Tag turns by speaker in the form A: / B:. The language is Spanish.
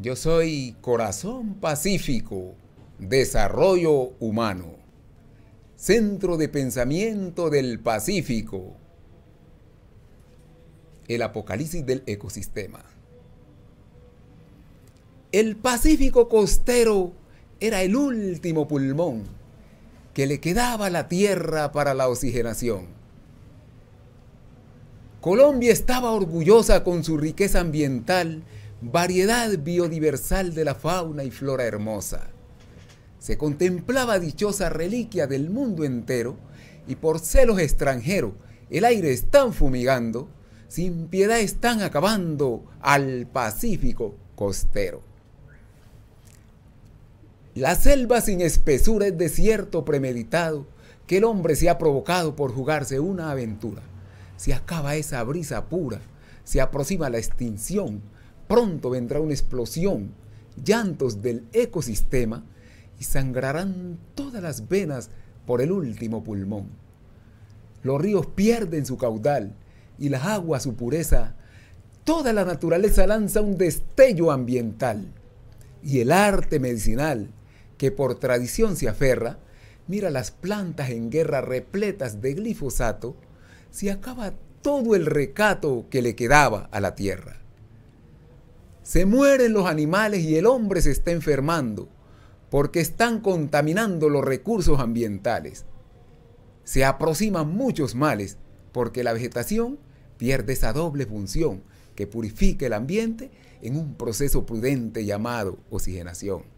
A: Yo soy Corazón Pacífico, Desarrollo Humano, Centro de Pensamiento del Pacífico, el apocalipsis del ecosistema. El Pacífico costero era el último pulmón que le quedaba a la tierra para la oxigenación. Colombia estaba orgullosa con su riqueza ambiental variedad biodiversal de la fauna y flora hermosa. Se contemplaba dichosa reliquia del mundo entero y por celos extranjeros el aire están fumigando, sin piedad están acabando al Pacífico costero. La selva sin espesura es desierto premeditado que el hombre se ha provocado por jugarse una aventura. Se acaba esa brisa pura, se aproxima la extinción, Pronto vendrá una explosión, llantos del ecosistema y sangrarán todas las venas por el último pulmón. Los ríos pierden su caudal y las aguas su pureza. Toda la naturaleza lanza un destello ambiental y el arte medicinal que por tradición se aferra, mira las plantas en guerra repletas de glifosato, se acaba todo el recato que le quedaba a la tierra. Se mueren los animales y el hombre se está enfermando porque están contaminando los recursos ambientales. Se aproximan muchos males porque la vegetación pierde esa doble función que purifica el ambiente en un proceso prudente llamado oxigenación.